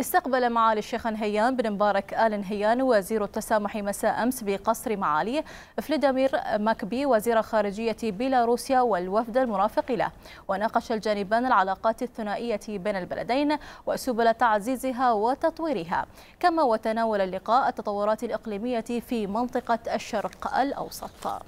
استقبل معالي الشيخ نهيان بن مبارك آل نهيان وزير التسامح مساء أمس بقصر معاليه فليدامير ماكبي وزير خارجية بيلاروسيا والوفد المرافق له وناقش الجانبان العلاقات الثنائية بين البلدين وسبل تعزيزها وتطويرها كما وتناول اللقاء التطورات الإقليمية في منطقة الشرق الأوسط